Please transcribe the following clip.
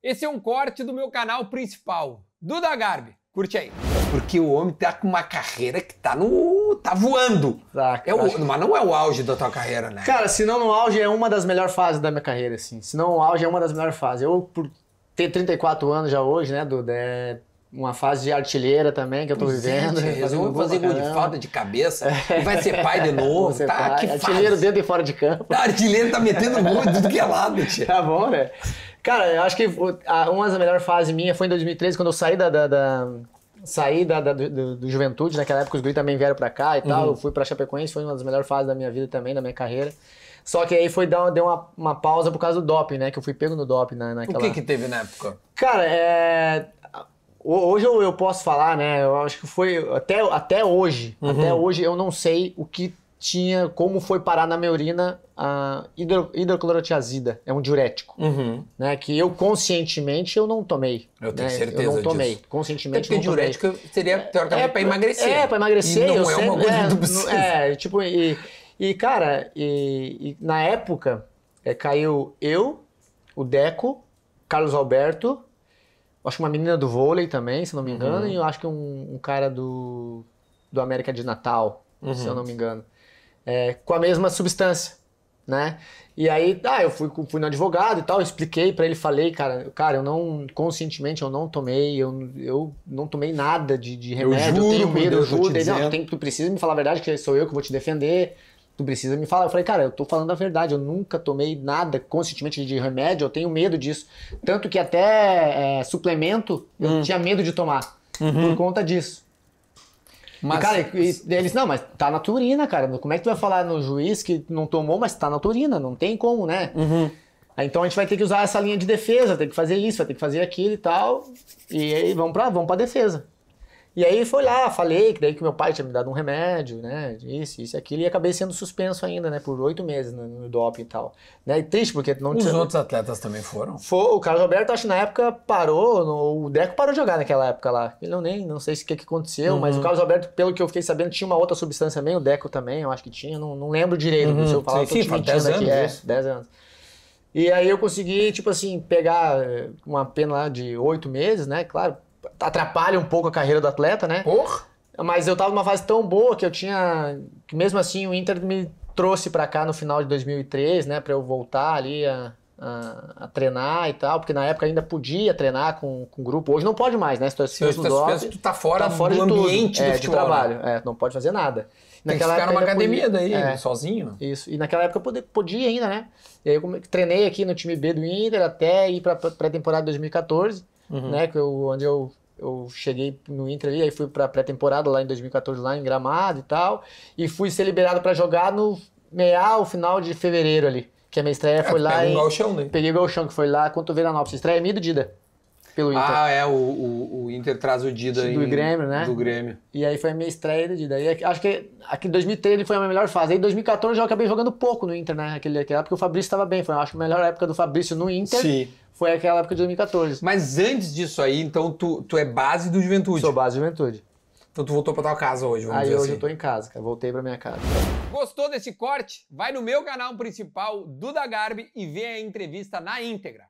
Esse é um corte do meu canal principal, Duda Garbi. Curte aí. É porque o homem tá com uma carreira que tá no. tá voando. Tá, é o... Tá. Mas não é o auge da tua carreira, né? Cara, se não no auge é uma das melhores fases da minha carreira, assim. Se não o auge é uma das melhores fases. Eu, por ter 34 anos já hoje, né, Duda? É uma fase de artilheira também que eu tô pois vivendo. Eu vou fazer gol de falta de cabeça é. e vai ser pai de novo. tá, pai. que artilheiro faz? dentro e fora de campo. artilheiro tá metendo gol de tudo que é lado, tia. Tá bom, né? Cara, eu acho que uma das melhores fases minha foi em 2013, quando eu saí da. da, da saí da, da do, do, Juventude, naquela época os guri também vieram pra cá e tal. Uhum. Eu fui pra Chapecoense, foi uma das melhores fases da minha vida também, da minha carreira. Só que aí foi dar uma, deu uma, uma pausa por causa do doping, né? Que eu fui pego no doping na, naquela. O que que teve na época? Cara, é. Hoje eu, eu posso falar, né? Eu acho que foi. Até, até hoje. Uhum. Até hoje eu não sei o que tinha como foi parar na minha urina a hidro, hidroclorotiazida, é um diurético, uhum. né? Que eu conscientemente eu não tomei. Eu tenho né? certeza Eu não tomei, disso. conscientemente Até porque não tomei. diurético seria é, teoricamente é, para emagrecer. É, para emagrecer. E não é sempre, uma coisa é, é, tipo e, e cara, e, e na época é, caiu eu, o Deco, Carlos Alberto, acho que uma menina do vôlei também, se não me engano, uhum. e eu acho que um, um cara do do América de Natal, uhum. se eu uhum. não me engano é, com a mesma substância, né? E aí, ah, eu fui, fui no advogado e tal, expliquei para ele, falei, cara, cara, eu não, conscientemente, eu não tomei, eu, eu não tomei nada de, de remédio, eu, juro, eu tenho medo, Deus, eu juro. Ele, não, tem, tu precisa me falar a verdade, que sou eu que vou te defender, tu precisa me falar. Eu falei, cara, eu tô falando a verdade, eu nunca tomei nada conscientemente de remédio, eu tenho medo disso. Tanto que até é, suplemento, eu hum. tinha medo de tomar, uhum. por conta disso. Mas, e, cara, e, eles, não, mas tá na turina, cara. Como é que tu vai falar no juiz que não tomou, mas tá na turina? Não tem como, né? Uhum. Então a gente vai ter que usar essa linha de defesa, tem que fazer isso, vai ter que fazer aquilo e tal. E aí vamos pra, vamos pra defesa. E aí foi lá, falei que daí que meu pai tinha me dado um remédio, né? Isso, isso, aquilo, e acabei sendo suspenso ainda, né? Por oito meses no, no doping e tal. Né? E triste, porque não Os tinha. Os outros atletas também foram? Foi, o Carlos Alberto, acho que na época parou, no, o Deco parou de jogar naquela época lá. Ele não nem, não sei o que, que aconteceu, uhum. mas o uhum. Carlos Alberto, pelo que eu fiquei sabendo, tinha uma outra substância também, o Deco também, eu acho que tinha, não, não lembro direito, uhum. se eu falar, sim, sim, te dez anos, aqui, é, 10 anos. E aí eu consegui, tipo assim, pegar eh, uma pena lá de oito meses, né? Claro, atrapalha um pouco a carreira do atleta, né? Por? Mas eu tava numa fase tão boa que eu tinha. Que mesmo assim o Inter me trouxe para cá no final de 2003, né? Pra eu voltar ali a, a, a, treinar e tal, porque na época ainda podia treinar com, com grupo. Hoje não pode mais, né? Se tu é suspenso do é tu tá fora, tá fora do de ambiente do é, futebol, de né? trabalho. Né? É, não pode fazer nada. E naquela que ficar numa academia podia, daí, é, sozinho. Isso. E naquela época eu podia, podia ainda, né? E aí eu treinei aqui no time B do Inter até ir pra pré-temporada de 2014 uhum. né? Que eu, onde eu, eu cheguei no Inter ali, aí fui pra pré-temporada lá em 2014, lá em Gramado e tal. E fui ser liberado para jogar no meia, final de fevereiro ali. Que a minha estreia é, foi lá. Peguei o Galchão, né? Peguei o Galchão, que foi lá contra o Veranópolis. Estreia é minha do Dida pelo Inter. Ah, é, o, o, o Inter traz o Dida do em, Grêmio, né? Do Grêmio. E aí foi a minha estreia do Dida. É acho que aqui em 2013 ele foi a minha melhor fase. Aí em 2014 eu acabei jogando pouco no Inter, né? Aquele, aquela época o Fabrício estava bem. Foi, acho, a melhor época do Fabrício no Inter. Sim. Foi aquela época de 2014. Mas antes disso aí, então tu, tu é base do Juventude? Sou base do Juventude. Então tu voltou pra tua casa hoje, vamos aí, dizer hoje assim. eu tô em casa, cara. Voltei pra minha casa. Gostou desse corte? Vai no meu canal principal, Duda Garbi, e vê a entrevista na íntegra.